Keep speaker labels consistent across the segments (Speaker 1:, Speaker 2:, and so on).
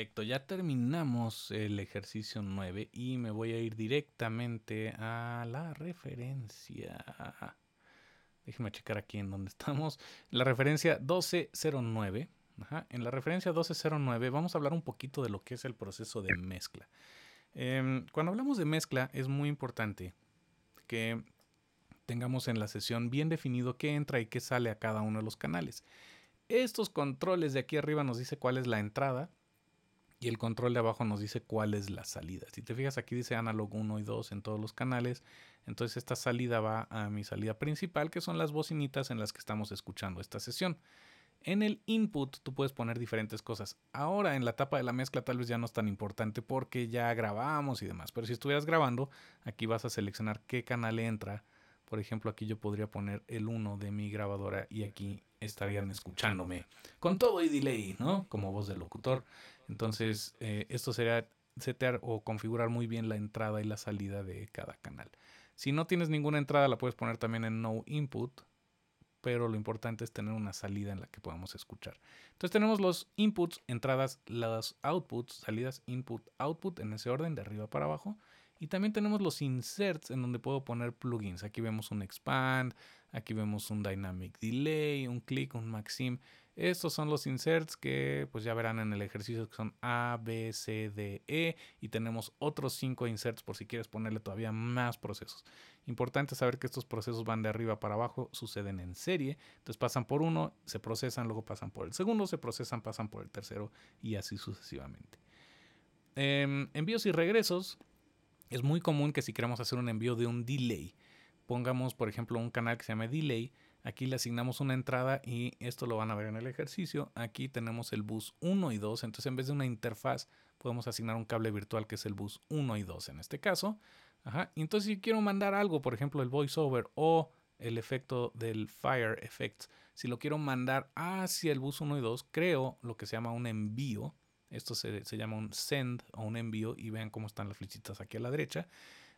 Speaker 1: Perfecto, ya terminamos el ejercicio 9 y me voy a ir directamente a la referencia. Déjeme checar aquí en donde estamos. La referencia 1209. En la referencia 1209 vamos a hablar un poquito de lo que es el proceso de mezcla. Em, cuando hablamos de mezcla es muy importante que tengamos en la sesión bien definido qué entra y qué sale a cada uno de los canales. Estos controles de aquí arriba nos dice cuál es la entrada, y el control de abajo nos dice cuál es la salida. Si te fijas aquí dice analog 1 y 2 en todos los canales. Entonces esta salida va a mi salida principal, que son las bocinitas en las que estamos escuchando esta sesión. En el input tú puedes poner diferentes cosas. Ahora en la etapa de la mezcla tal vez ya no es tan importante porque ya grabamos y demás. Pero si estuvieras grabando, aquí vas a seleccionar qué canal entra. Por ejemplo, aquí yo podría poner el 1 de mi grabadora y aquí estarían escuchándome. Con todo y delay, ¿no? Como voz de locutor. Entonces, eh, esto sería setear o configurar muy bien la entrada y la salida de cada canal. Si no tienes ninguna entrada, la puedes poner también en no input, pero lo importante es tener una salida en la que podamos escuchar. Entonces tenemos los inputs, entradas, las outputs, salidas, input, output en ese orden de arriba para abajo. Y también tenemos los inserts en donde puedo poner plugins. Aquí vemos un expand, aquí vemos un dynamic delay, un click, un maxim. Estos son los inserts que pues ya verán en el ejercicio que son A, B, C, D, E y tenemos otros cinco inserts por si quieres ponerle todavía más procesos. Importante saber que estos procesos van de arriba para abajo, suceden en serie, entonces pasan por uno, se procesan, luego pasan por el segundo, se procesan, pasan por el tercero y así sucesivamente. Em, envíos y regresos. Es muy común que si queremos hacer un envío de un delay, pongamos por ejemplo un canal que se llame delay, Aquí le asignamos una entrada y esto lo van a ver en el ejercicio. Aquí tenemos el bus 1 y 2. Entonces en vez de una interfaz podemos asignar un cable virtual que es el bus 1 y 2 en este caso. Ajá. Entonces si quiero mandar algo, por ejemplo el voiceover o el efecto del Fire Effects, si lo quiero mandar hacia el bus 1 y 2, creo lo que se llama un envío. Esto se, se llama un send o un envío y vean cómo están las flechitas aquí a la derecha.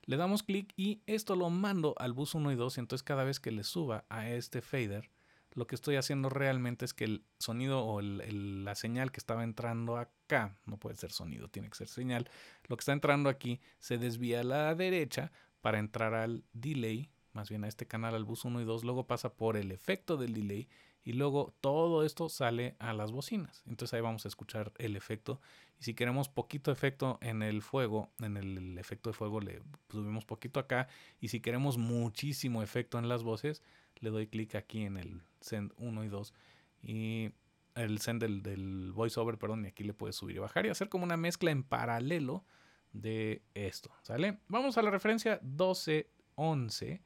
Speaker 1: Le damos clic y esto lo mando al bus 1 y 2 entonces cada vez que le suba a este fader, lo que estoy haciendo realmente es que el sonido o la señal que estaba entrando acá, no puede ser sonido, tiene que ser señal, lo que está entrando aquí se desvía a la derecha para entrar al delay, más bien a este canal, al bus 1 y 2, luego pasa por el efecto del delay y luego todo esto sale a las bocinas. Entonces ahí vamos a escuchar el efecto. Y si queremos poquito efecto en el fuego, en el efecto de fuego le subimos poquito acá. Y si queremos muchísimo efecto en las voces, le doy clic aquí en el send 1 y 2. Y el send del, voiceover, perdón, y aquí le puedes subir y bajar y hacer como una mezcla en paralelo de esto. ¿Sale? Vamos a la referencia 1211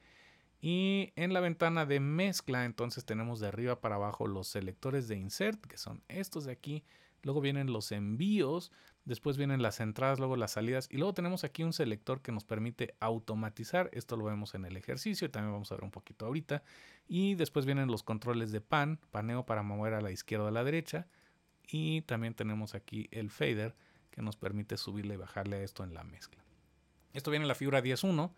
Speaker 1: y en la ventana de mezcla, entonces tenemos de arriba para abajo los selectores de insert, que son estos de aquí. Luego vienen los envíos, después vienen las entradas, luego las salidas. Y luego tenemos aquí un selector que nos permite automatizar. Esto lo vemos en el ejercicio y también vamos a ver un poquito ahorita. Y después vienen los controles de pan, paneo para mover a la izquierda o a la derecha. Y también tenemos aquí el fader que nos permite subirle y bajarle a esto en la mezcla. Esto viene en la figura 10.1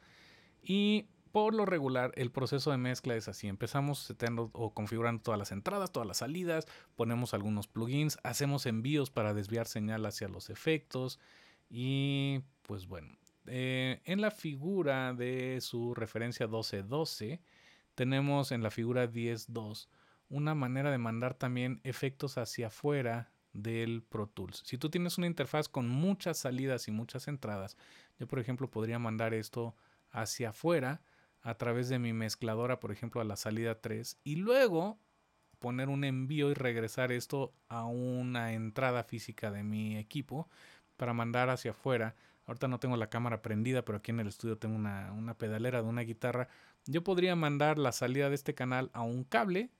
Speaker 1: y por lo regular, el proceso de mezcla es así. Empezamos o configurando todas las entradas, todas las salidas, ponemos algunos plugins, hacemos envíos para desviar señal hacia los efectos y pues bueno. Eh, en la figura de su referencia 1212 tenemos en la figura 102 una manera de mandar también efectos hacia afuera del Pro Tools. Si tú tienes una interfaz con muchas salidas y muchas entradas, yo por ejemplo podría mandar esto hacia afuera a través de mi mezcladora, por ejemplo, a la salida 3 y luego poner un envío y regresar esto a una entrada física de mi equipo para mandar hacia afuera. Ahorita no tengo la cámara prendida, pero aquí en el estudio tengo una, pedalera de una guitarra. Yo podría mandar la salida de este canal a un cable,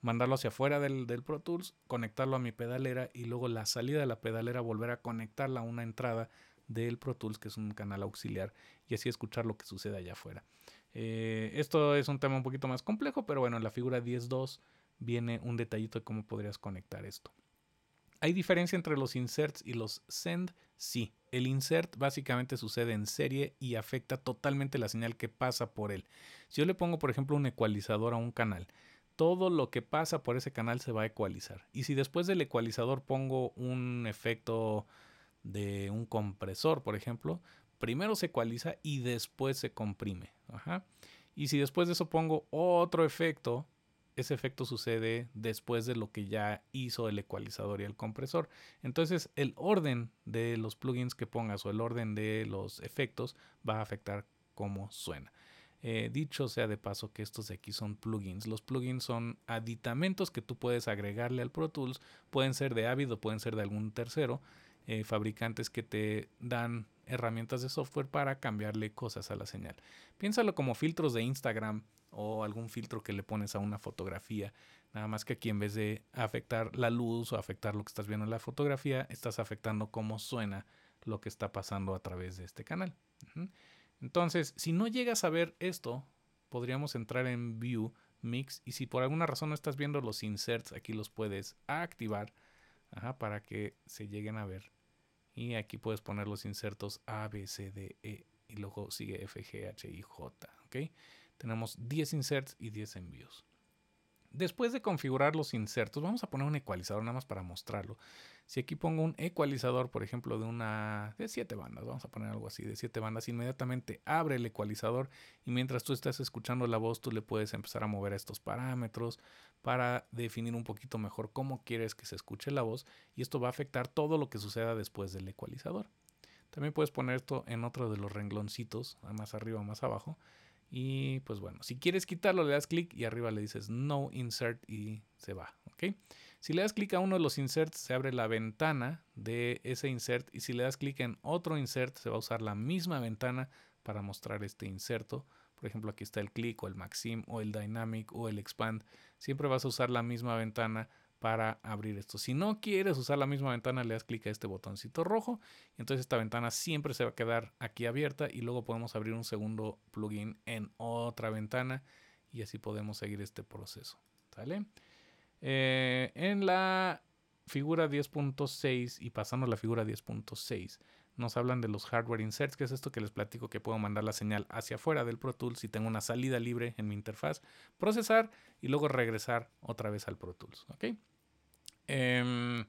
Speaker 1: mandarlo hacia afuera del, del Pro Tools, conectarlo a mi pedalera y luego la salida de la pedalera volver a conectarla a una entrada del Pro Tools, que es un canal auxiliar, y así escuchar lo que sucede allá afuera. Eh, esto es un tema un poquito más complejo, pero bueno, en la figura 10.2 viene un detallito de cómo podrías conectar esto. ¿Hay diferencia entre los inserts y los send? Sí. El insert básicamente sucede en serie y afecta totalmente la señal que pasa por él. Si yo le pongo, por ejemplo, un ecualizador a un canal, todo lo que pasa por ese canal se va a ecualizar. Y si después del ecualizador pongo un efecto de un compresor, por ejemplo, primero se ecualiza y después se comprime. Y si después de eso pongo otro efecto, ese efecto sucede después de lo que ya hizo el ecualizador y el compresor. Entonces el orden de los plugins que pongas o el orden de los efectos va a afectar cómo suena. Eh, dicho sea de paso que estos de aquí son plugins. Los plugins son aditamentos que tú puedes agregarle al Pro Tools. Pueden ser de Avid o pueden ser de algún tercero. Eh, fabricantes que te dan herramientas de software para cambiarle cosas a la señal. Piénsalo como filtros de Instagram o algún filtro que le pones a una fotografía. Nada más que aquí en vez de afectar la luz o afectar lo que estás viendo en la fotografía, estás afectando cómo suena lo que está pasando a través de este canal. Entonces, si no llegas a ver esto, podríamos entrar en View, Mix, y si por alguna razón no estás viendo los inserts, aquí los puedes activar para que se lleguen a ver y aquí puedes poner los insertos A, B, C, D, E y luego sigue F, G, H y J. Tenemos 10 inserts y 10 envíos. Después de configurar los insertos, vamos a poner un ecualizador nada más para mostrarlo. Si aquí pongo un ecualizador, por ejemplo, de una de 7 bandas, vamos a poner algo así de 7 bandas, inmediatamente abre el ecualizador y mientras tú estás escuchando la voz, tú le puedes empezar a mover estos parámetros para definir un poquito mejor cómo quieres que se escuche la voz y esto va a afectar todo lo que suceda después del ecualizador. También puedes poner esto en otro de los rengloncitos, más arriba o más abajo, y pues bueno, si quieres quitarlo, le das clic y arriba le dices no insert y se va. ¿ok? Si le das clic a uno de los inserts, se abre la ventana de ese insert. Y si le das clic en otro insert, se va a usar la misma ventana para mostrar este inserto. Por ejemplo, aquí está el clic o el maxim o el dynamic o el expand. Siempre vas a usar la misma ventana para abrir esto. Si no quieres usar la misma ventana, le das clic a este botoncito rojo. Y entonces esta ventana siempre se va a quedar aquí abierta y luego podemos abrir un segundo plugin en otra ventana y así podemos seguir este proceso. Eh, en la figura 10.6 y pasando a la figura 10.6, nos hablan de los hardware inserts, que es esto que les platico que puedo mandar la señal hacia afuera del Pro Tools si tengo una salida libre en mi interfaz, procesar y luego regresar otra vez al Pro Tools. Em,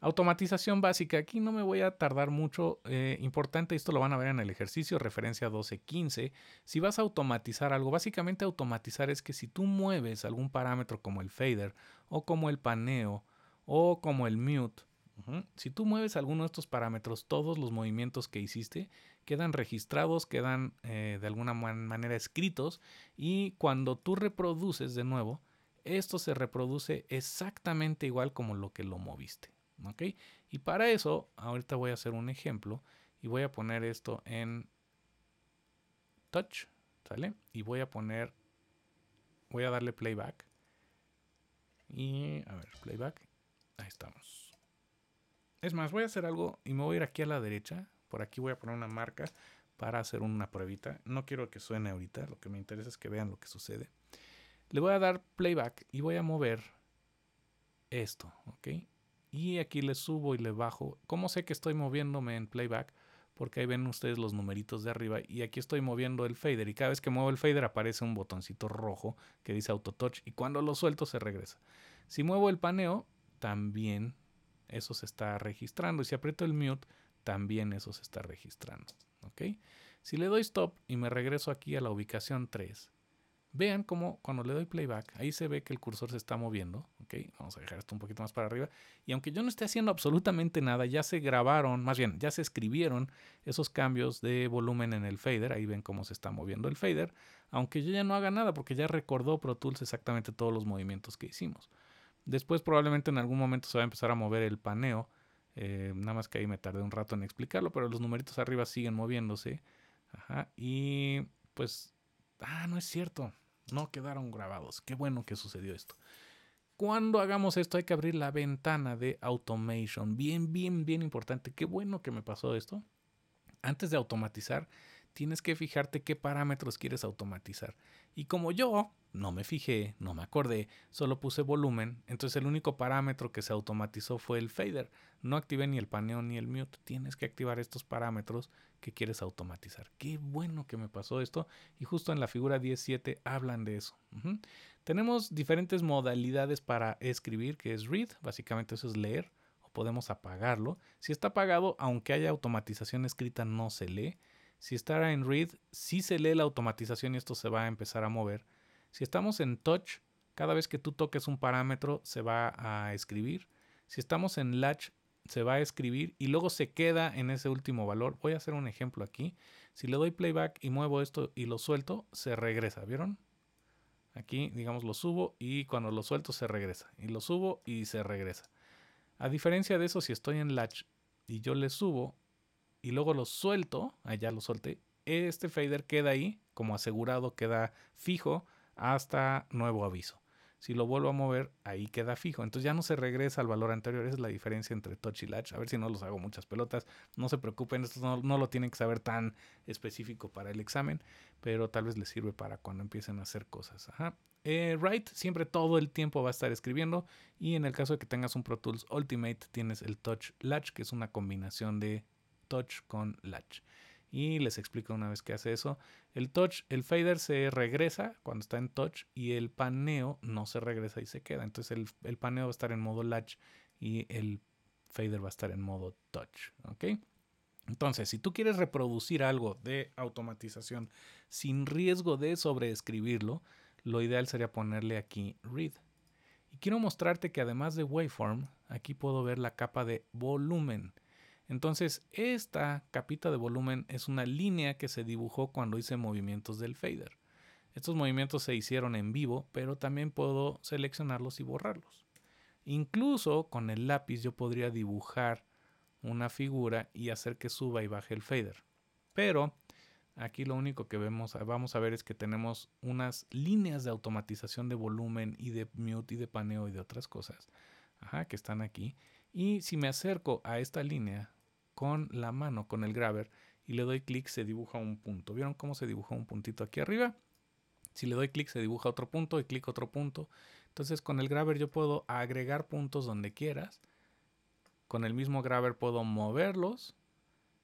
Speaker 1: automatización básica. Aquí no me voy a tardar mucho. Eh, importante, esto lo van a ver en el ejercicio, referencia 12.15. Si vas a automatizar algo, básicamente automatizar es que si tú mueves algún parámetro como el fader o como el paneo o como el mute, si tú mueves alguno de estos parámetros, todos los movimientos que hiciste quedan registrados, quedan eh, de alguna manera escritos y cuando tú reproduces de nuevo, esto se reproduce exactamente igual como lo que lo moviste. Y para eso, ahorita voy a hacer un ejemplo y voy a poner esto en touch, ¿sale? Y voy a poner, voy a darle playback. Y, a ver, playback. Ahí estamos. Es más, voy a hacer algo y me voy a ir aquí a la derecha. Por aquí voy a poner una marca para hacer una pruebita. No quiero que suene ahorita, lo que me interesa es que vean lo que sucede. Le voy a dar playback y voy a mover esto, ¿ok? Y aquí le subo y le bajo. ¿Cómo sé que estoy moviéndome en playback? Porque ahí ven ustedes los numeritos de arriba y aquí estoy moviendo el fader y cada vez que muevo el fader aparece un botoncito rojo que dice auto touch y cuando lo suelto se regresa. Si muevo el paneo, también eso se está registrando y si aprieto el mute, también eso se está registrando. ¿ok? Si le doy stop y me regreso aquí a la ubicación 3, Vean cómo cuando le doy playback, ahí se ve que el cursor se está moviendo. Ok, vamos a dejar esto un poquito más para arriba. Y aunque yo no esté haciendo absolutamente nada, ya se grabaron, más bien, ya se escribieron esos cambios de volumen en el fader. Ahí ven cómo se está moviendo el fader. Aunque yo ya no haga nada porque ya recordó Pro Tools exactamente todos los movimientos que hicimos. Después probablemente en algún momento se va a empezar a mover el paneo. Eh, nada más que ahí me tardé un rato en explicarlo, pero los numeritos arriba siguen moviéndose. Ajá. Y pues... Ah, no es cierto. No quedaron grabados. Qué bueno que sucedió esto. Cuando hagamos esto hay que abrir la ventana de automation. Bien, bien, bien importante. Qué bueno que me pasó esto. Antes de automatizar, tienes que fijarte qué parámetros quieres automatizar. Y como yo no me fijé, no me acordé, solo puse volumen, entonces el único parámetro que se automatizó fue el fader. No activé ni el paneo ni el mute, tienes que activar estos parámetros que quieres automatizar. Qué bueno que me pasó esto y justo en la figura 17 hablan de eso. Tenemos diferentes modalidades para escribir, que es read, básicamente eso es leer, o podemos apagarlo. Si está apagado, aunque haya automatización escrita, no se lee. Si está en read, si se lee la automatización y esto se va a empezar a mover. Si estamos en touch, cada vez que tú toques un parámetro se va a escribir. Si estamos en latch, se va a escribir y luego se queda en ese último valor. Voy a hacer un ejemplo aquí. Si le doy playback y muevo esto y lo suelto, se regresa. ¿Vieron? Aquí, digamos, lo subo y cuando lo suelto se regresa. Y lo subo y se regresa. A diferencia de eso, si estoy en latch y yo le subo, y luego lo suelto, allá lo suelte, este fader queda ahí como asegurado, queda fijo hasta nuevo aviso. Si lo vuelvo a mover, ahí queda fijo. Entonces ya no se regresa al valor anterior. Esa es la diferencia entre touch y latch. A ver si no los hago muchas pelotas. No se preocupen, esto no, lo tienen que saber tan específico para el examen, pero tal vez les sirve para cuando empiecen a hacer cosas. Ajá. Eh, write siempre todo el tiempo va a estar escribiendo y en el caso de que tengas un Pro Tools Ultimate tienes el Touch Latch que es una combinación de touch con latch. Y les explico una vez que hace eso. El touch, el fader se regresa cuando está en touch y el paneo no se regresa y se queda. Entonces el, paneo va a estar en modo latch y el fader va a estar en modo touch. ¿ok? Entonces, si tú quieres reproducir algo de automatización sin riesgo de sobreescribirlo, lo ideal sería ponerle aquí read. Y quiero mostrarte que además de waveform, aquí puedo ver la capa de volumen. Entonces, esta capita de volumen es una línea que se dibujó cuando hice movimientos del fader. Estos movimientos se hicieron en vivo, pero también puedo seleccionarlos y borrarlos. Incluso con el lápiz yo podría dibujar una figura y hacer que suba y baje el fader. Pero aquí lo único que vemos, vamos a ver es que tenemos unas líneas de automatización de volumen y de mute y de paneo y de otras cosas que están aquí. Y si me acerco a esta línea, con la mano, con el graver y le doy clic, se dibuja un punto. ¿Vieron cómo se dibuja un puntito aquí arriba? Si le doy clic, se dibuja otro punto y clic otro punto. Entonces con el graver yo puedo agregar puntos donde quieras. Con el mismo graver puedo moverlos.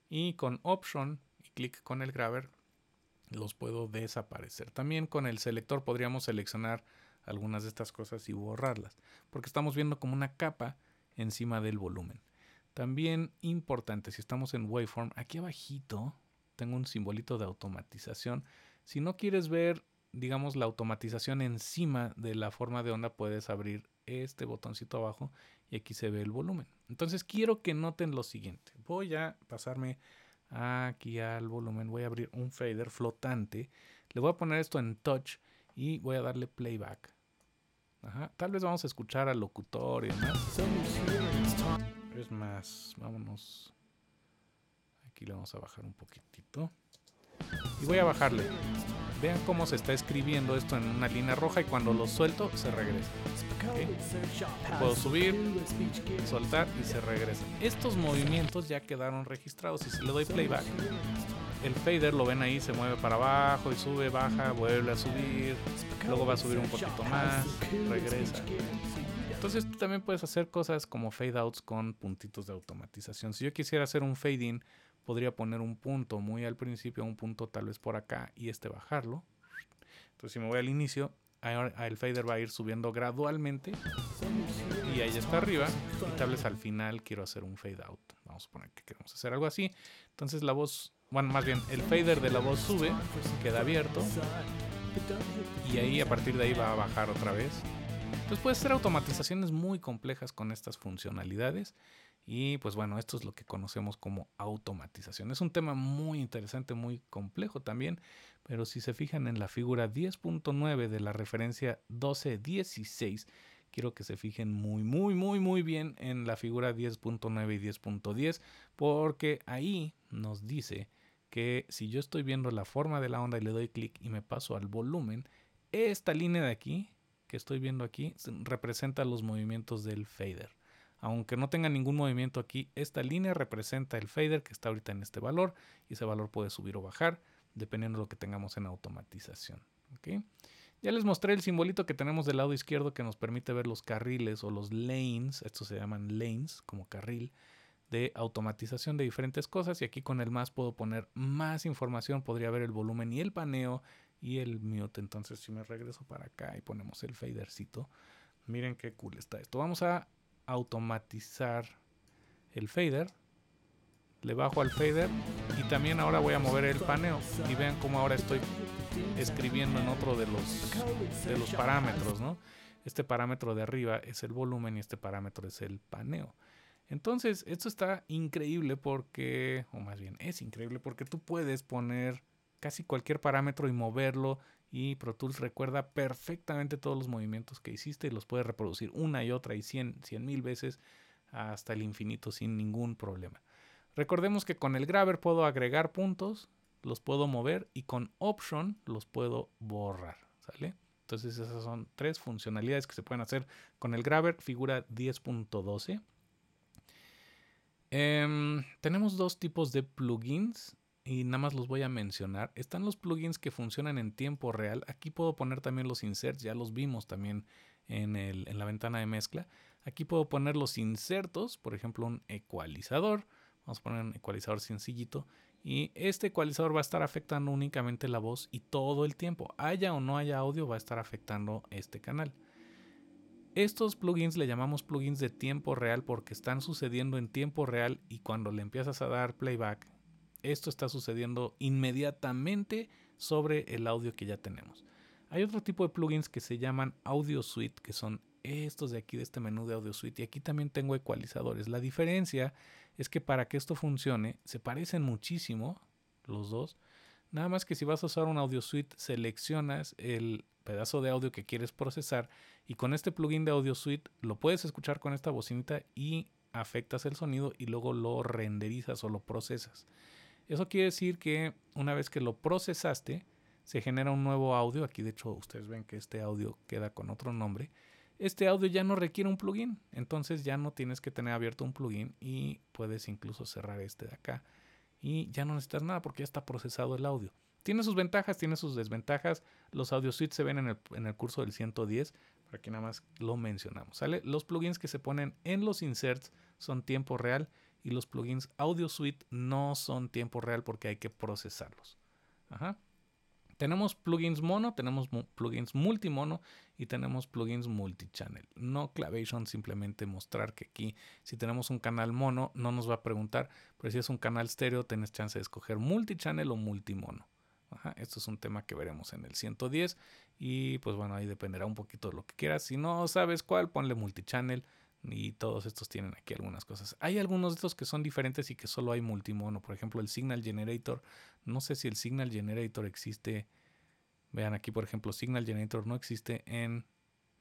Speaker 1: Y con Option y clic con el grabber los puedo desaparecer. También con el selector podríamos seleccionar algunas de estas cosas y borrarlas. Porque estamos viendo como una capa encima del volumen. También importante, si estamos en Waveform, aquí abajito tengo un simbolito de automatización. Si no quieres ver, digamos, la automatización encima de la forma de onda, puedes abrir este botoncito abajo y aquí se ve el volumen. Entonces quiero que noten lo siguiente. Voy a pasarme aquí al volumen, voy a abrir un fader flotante. Le voy a poner esto en touch y voy a darle playback. Tal vez vamos a escuchar al locutor es más, vámonos. Aquí le vamos a bajar un poquitito. Y voy a bajarle. Vean cómo se está escribiendo esto en una línea roja y cuando lo suelto se regresa. Puedo subir, soltar y se regresa. Estos movimientos ya quedaron registrados y si le doy playback, el fader lo ven ahí, se mueve para abajo y sube, baja, vuelve a subir, luego va a subir un poquito más, regresa. Entonces tú también puedes hacer cosas como fade outs con puntitos de automatización. Si yo quisiera hacer un fade in, podría poner un punto muy al principio, un punto tal vez por acá y este bajarlo. Entonces si me voy al inicio, el fader va a ir subiendo gradualmente y ahí está arriba y tal vez al final quiero hacer un fade out. Vamos a poner que queremos hacer algo así. Entonces la voz, bueno, más bien el fader de la voz sube, queda abierto y ahí a partir de ahí va a bajar otra vez pues puede ser automatizaciones muy complejas con estas funcionalidades. Y pues bueno, esto es lo que conocemos como automatización. Es un tema muy interesante, muy complejo también, pero si se fijan en la figura 10.9 de la referencia 1216, quiero que se fijen muy, muy, muy, muy bien en la figura 10.9 y 10.10, porque ahí nos dice que si yo estoy viendo la forma de la onda y le doy clic y me paso al volumen, esta línea de aquí que estoy viendo aquí representa los movimientos del fader. Aunque no tenga ningún movimiento aquí, esta línea representa el fader que está ahorita en este valor y ese valor puede subir o bajar dependiendo de lo que tengamos en automatización. ¿okay? Ya les mostré el simbolito que tenemos del lado izquierdo que nos permite ver los carriles o los lanes, estos se llaman lanes como carril, de automatización de diferentes cosas y aquí con el más puedo poner más información, podría ver el volumen y el paneo y el mute. Entonces si me regreso para acá y ponemos el fadercito, miren qué cool está esto. Vamos a automatizar el fader. Le bajo al fader y también ahora voy a mover el paneo y vean cómo ahora estoy escribiendo en otro de los, de los parámetros, Este parámetro de arriba es el volumen y este parámetro es el paneo. Entonces, esto está increíble porque, o más bien, es increíble porque tú puedes poner casi cualquier parámetro y moverlo. Y Pro Tools recuerda perfectamente todos los movimientos que hiciste y los puede reproducir una y otra y cien, mil veces hasta el infinito sin ningún problema. Recordemos que con el graver puedo agregar puntos, los puedo mover y con option los puedo borrar, ¿sale? Entonces esas son tres funcionalidades que se pueden hacer con el graver figura 10.12. Em, tenemos dos tipos de plugins y nada más los voy a mencionar. Están los plugins que funcionan en tiempo real. Aquí puedo poner también los inserts, ya los vimos también en, la ventana de mezcla. Aquí puedo poner los insertos, por ejemplo un ecualizador. Vamos a poner un ecualizador sencillito. Y este ecualizador va a estar afectando únicamente la voz y todo el tiempo. Haya o no haya audio, va a estar afectando este canal. Estos plugins le llamamos plugins de tiempo real porque están sucediendo en tiempo real y cuando le empiezas a dar playback esto está sucediendo inmediatamente sobre el audio que ya tenemos. Hay otro tipo de plugins que se llaman Audio Suite, que son estos de aquí de este menú de Audio Suite. Y aquí también tengo ecualizadores. La diferencia es que para que esto funcione, se parecen muchísimo los dos. Nada más que si vas a usar un Audio Suite, seleccionas el pedazo de audio que quieres procesar y con este plugin de Audio Suite lo puedes escuchar con esta bocinita y afectas el sonido y luego lo renderizas o lo procesas. Eso quiere decir que una vez que lo procesaste, se genera un nuevo audio. Aquí de hecho ustedes ven que este audio queda con otro nombre. Este audio ya no requiere un plugin, entonces ya no tienes que tener abierto un plugin y puedes incluso cerrar este de acá y ya no necesitas nada porque ya está procesado el audio. Tiene sus ventajas, tiene sus desventajas. Los audio suites se ven en el, curso del 110, para que nada más lo mencionamos. Los plugins que se ponen en los inserts son tiempo real y los plugins Audio Suite no son tiempo real porque hay que procesarlos. Tenemos plugins mono, tenemos plugins multimono y tenemos plugins multichannel. No Clavation, simplemente mostrar que aquí, si tenemos un canal mono, no nos va a preguntar, pero si es un canal estéreo, tienes chance de escoger multichannel o multimono. esto es un tema que veremos en el 110 y pues bueno, ahí dependerá un poquito de lo que quieras. Si no sabes cuál, ponle multichannel. Y todos estos tienen aquí algunas cosas. Hay algunos de estos que son diferentes y que solo hay multimono. Por ejemplo, el Signal Generator. No sé si el Signal Generator existe. Vean aquí, por ejemplo, Signal Generator no existe en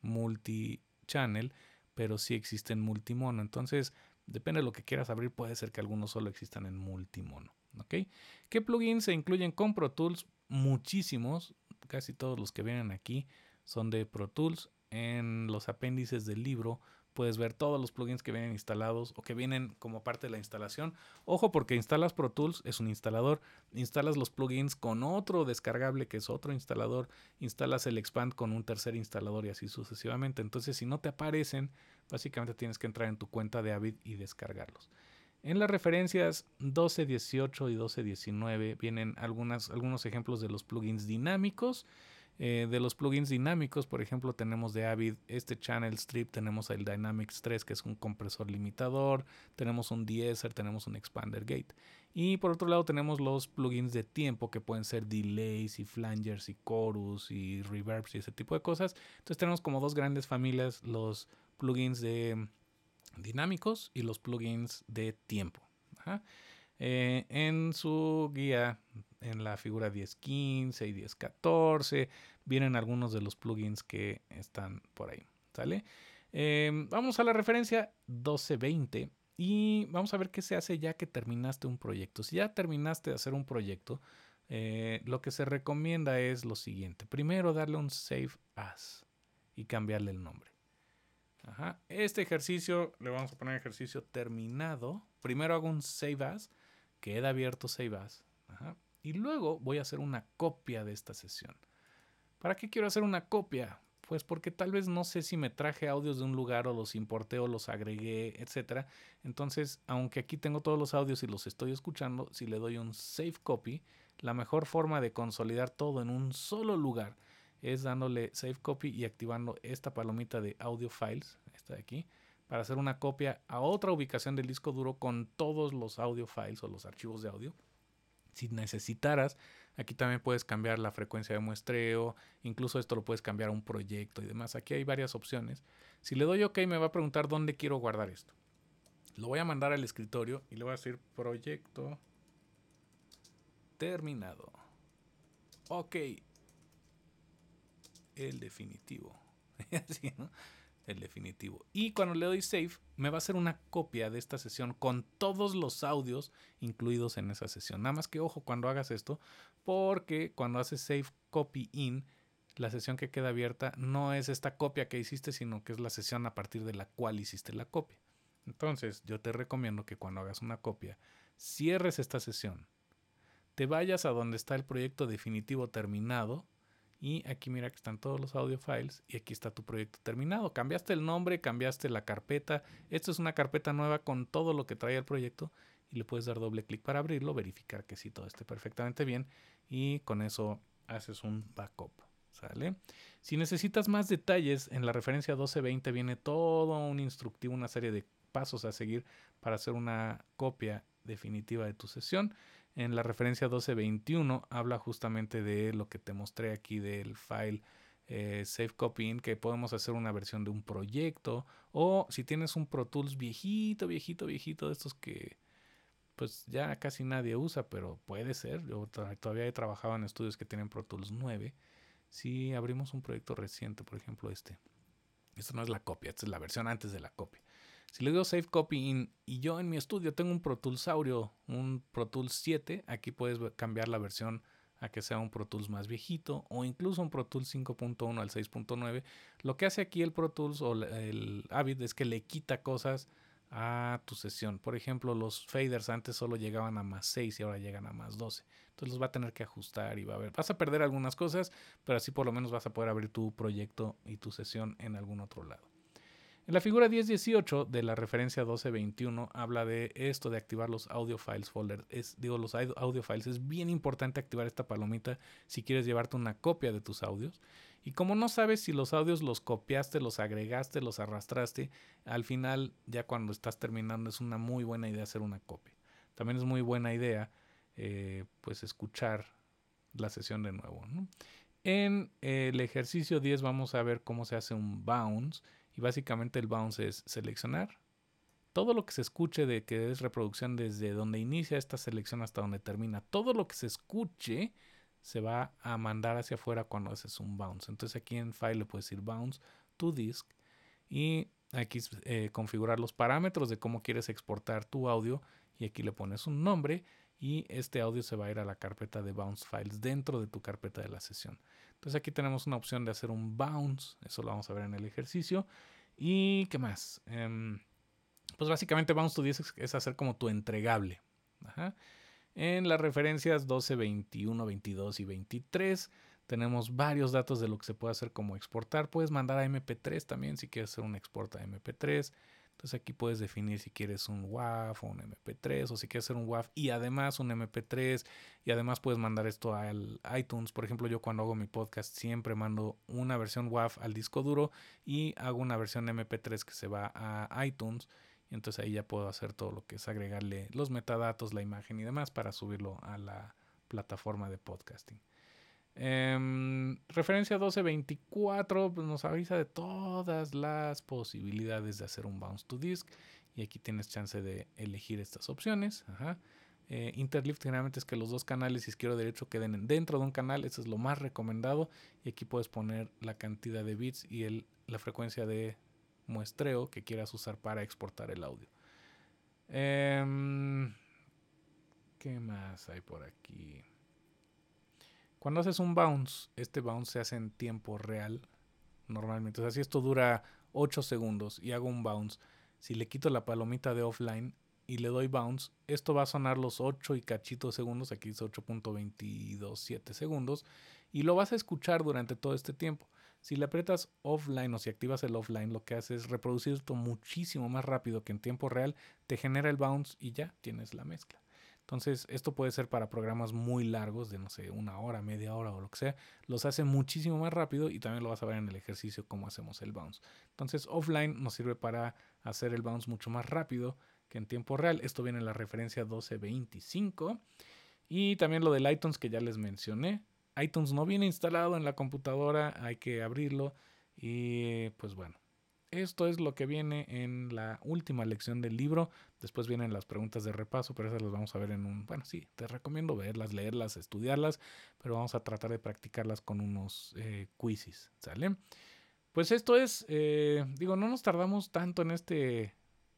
Speaker 1: multichannel, pero sí existe en multimono. Entonces, depende de lo que quieras abrir, puede ser que algunos solo existan en multimono. okay ¿Qué plugins se incluyen con Pro Tools? Muchísimos. Casi todos los que vienen aquí son de Pro Tools. En los apéndices del libro puedes ver todos los plugins que vienen instalados o que vienen como parte de la instalación. Ojo porque instalas Pro Tools, es un instalador, instalas los plugins con otro descargable que es otro instalador, instalas el expand con un tercer instalador y así sucesivamente. Entonces si no te aparecen, básicamente tienes que entrar en tu cuenta de Avid y descargarlos. En las referencias 12.18 y 12.19 vienen algunos ejemplos de los plugins dinámicos. Eh, de los plugins dinámicos, por ejemplo, tenemos de Avid este Channel Strip, tenemos el Dynamics 3, que es un compresor limitador, tenemos un Deezer, tenemos un expander gate. Y por otro lado tenemos los plugins de tiempo que pueden ser delays y flangers y chorus y reverbs y ese tipo de cosas. Entonces tenemos como dos grandes familias los plugins de mm, dinámicos y los plugins de tiempo. Eh, en su guía en la figura 1015 y 1014. Vienen algunos de los plugins que están por ahí. ¿Sale? Em, vamos a la referencia 1220 y vamos a ver qué se hace ya que terminaste un proyecto. Si ya terminaste de hacer un proyecto, eh, lo que se recomienda es lo siguiente. Primero darle un save as y cambiarle el nombre. Este ejercicio le vamos a poner ejercicio terminado. Primero hago un save as, queda abierto save as. Ajá y luego voy a hacer una copia de esta sesión. ¿Para qué quiero hacer una copia? Pues porque tal vez no sé si me traje audios de un lugar o los importé o los agregué, etc. Entonces, aunque aquí tengo todos los audios y los estoy escuchando, si le doy un save copy, la mejor forma de consolidar todo en un solo lugar es dándole save copy y activando esta palomita de audio files, esta de aquí, para hacer una copia a otra ubicación del disco duro con todos los audio files o los archivos de audio si necesitaras. Aquí también puedes cambiar la frecuencia de muestreo, incluso esto lo puedes cambiar a un proyecto y demás. Aquí hay varias opciones. Si le doy OK, me va a preguntar dónde quiero guardar esto. Lo voy a mandar al escritorio y le voy a decir proyecto terminado. Ok. El definitivo. Así, ¿no? el definitivo. Y cuando le doy save, me va a hacer una copia de esta sesión con todos los audios incluidos en esa sesión. Nada más que ojo cuando hagas esto, porque cuando haces save copy in, la sesión que queda abierta no es esta copia que hiciste, sino que es la sesión a partir de la cual hiciste la copia. Entonces, yo te recomiendo que cuando hagas una copia, cierres esta sesión, te vayas a donde está el proyecto definitivo terminado, y aquí mira que están todos los audio files y aquí está tu proyecto terminado. Cambiaste el nombre, cambiaste la carpeta. Esto es una carpeta nueva con todo lo que trae el proyecto y le puedes dar doble clic para abrirlo, verificar que sí todo esté perfectamente bien y con eso haces un backup. ¿Sale? Si necesitas más detalles, en la referencia 1220 viene todo un instructivo, una serie de pasos a seguir para hacer una copia definitiva de tu sesión en la referencia 1221 habla justamente de lo que te mostré aquí del file eh, Safe Copying, que podemos hacer una versión de un proyecto. O si tienes un Pro Tools viejito, viejito, viejito, de estos que pues ya casi nadie usa, pero puede ser. Yo todavía he trabajado en estudios que tienen Pro Tools 9. Si abrimos un proyecto reciente, por ejemplo este. Esto no es la copia, esta es la versión antes de la copia. Si le digo Save Copy y yo en mi estudio tengo un Pro Tools Aureo, un Pro Tools 7, aquí puedes cambiar la versión a que sea un Pro Tools más viejito o incluso un Pro Tools 5.1 al 6.9. Lo que hace aquí el Pro Tools o el Avid es que le quita cosas a tu sesión. Por ejemplo, los faders antes solo llegaban a más 6 y ahora llegan a más 12. Entonces los va a tener que ajustar y va a ver. Vas a perder algunas cosas, pero así por lo menos vas a poder abrir tu proyecto y tu sesión en algún otro lado. En la figura 1018 de la referencia 1221 habla de esto de activar los audio files folder. Es, digo, los audio files. Es bien importante activar esta palomita si quieres llevarte una copia de tus audios. Y como no sabes si los audios los copiaste, los agregaste, los arrastraste, al final ya cuando estás terminando es una muy buena idea hacer una copia. También es muy buena idea eh, pues escuchar la sesión de nuevo. En el ejercicio 10 vamos a ver cómo se hace un bounce y básicamente el bounce es seleccionar. Todo lo que se escuche de que es reproducción desde donde inicia esta selección hasta donde termina, todo lo que se escuche se va a mandar hacia afuera cuando haces un bounce. Entonces aquí en file le puedes ir bounce to disk y aquí eh, configurar los parámetros de cómo quieres exportar tu audio y aquí le pones un nombre y este audio se va a ir a la carpeta de bounce files dentro de tu carpeta de la sesión. Entonces aquí tenemos una opción de hacer un bounce, eso lo vamos a ver en el ejercicio. ¿Y qué más? Em, pues básicamente bounce to 10 es hacer como tu entregable. En las referencias 12, 21, 22 y 23 tenemos varios datos de lo que se puede hacer como exportar. Puedes mandar a MP3 también si quieres hacer un export a MP3. Entonces aquí puedes definir si quieres un WAF o un MP3 o si quieres hacer un WAF y además un MP3 y además puedes mandar esto al iTunes. Por ejemplo, yo cuando hago mi podcast siempre mando una versión WAF al disco duro y hago una versión MP3 que se va a iTunes. Y entonces ahí ya puedo hacer todo lo que es agregarle los metadatos, la imagen y demás para subirlo a la plataforma de podcasting. Em, referencia 1224 pues nos avisa de todas las posibilidades de hacer un bounce to disk. Y aquí tienes chance de elegir estas opciones. Eh, interlift generalmente es que los dos canales izquierdo y derecho queden dentro de un canal. Eso es lo más recomendado. Y aquí puedes poner la cantidad de bits y la frecuencia de muestreo que quieras usar para exportar el audio. Em, ¿Qué más hay por aquí? Cuando haces un bounce, este bounce se hace en tiempo real normalmente. O sea, si esto dura 8 segundos y hago un bounce, si le quito la palomita de offline y le doy bounce, esto va a sonar los 8 y cachitos segundos, aquí es 8.227 segundos, y lo vas a escuchar durante todo este tiempo. Si le aprietas offline o si activas el offline, lo que hace es reproducir esto muchísimo más rápido que en tiempo real, te genera el bounce y ya tienes la mezcla. Entonces, esto puede ser para programas muy largos, de no sé, una hora, media hora o lo que sea. Los hace muchísimo más rápido y también lo vas a ver en el ejercicio cómo hacemos el bounce. Entonces, offline nos sirve para hacer el bounce mucho más rápido que en tiempo real. Esto viene en la referencia 1225. Y también lo del iTunes que ya les mencioné. iTunes no viene instalado en la computadora, hay que abrirlo. Y pues bueno, esto es lo que viene en la última lección del libro. Después vienen las preguntas de repaso, pero esas las vamos a ver en un... Bueno, sí, te recomiendo verlas, leerlas, estudiarlas, pero vamos a tratar de practicarlas con unos eh, quizzes, ¿sale? Pues esto es, eh, digo, no nos tardamos tanto en este,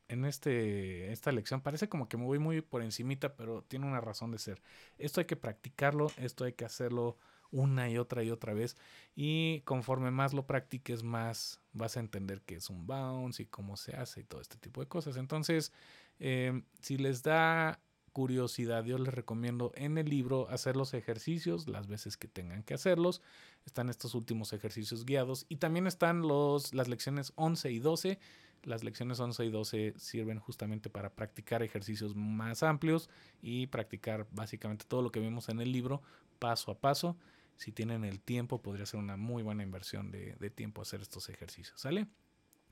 Speaker 1: en este, esta lección. Parece como que me voy muy por encimita, pero tiene una razón de ser. Esto hay que practicarlo, esto hay que hacerlo una y otra y otra vez. Y conforme más lo practiques, más vas a entender qué es un bounce y cómo se hace y todo este tipo de cosas. Entonces, em, si les da curiosidad, yo les recomiendo en el libro hacer los ejercicios las veces que tengan que hacerlos. Están estos últimos ejercicios guiados y también están los, las lecciones 11 y 12. Las lecciones 11 y 12 sirven justamente para practicar ejercicios más amplios y practicar básicamente todo lo que vimos en el libro paso a paso si tienen el tiempo, podría ser una muy buena inversión de, tiempo hacer estos ejercicios, ¿sale?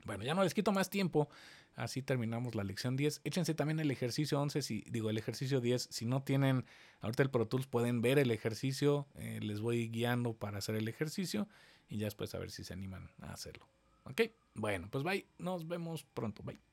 Speaker 1: Bueno, ya no les quito más tiempo, así terminamos la lección 10. Échense también el ejercicio 11, si, digo el ejercicio 10, si no tienen ahorita el Pro Tools pueden ver el ejercicio, eh, les voy guiando para hacer el ejercicio y ya después a ver si se animan a hacerlo. ¿Ok? Bueno, pues bye, nos vemos pronto, bye.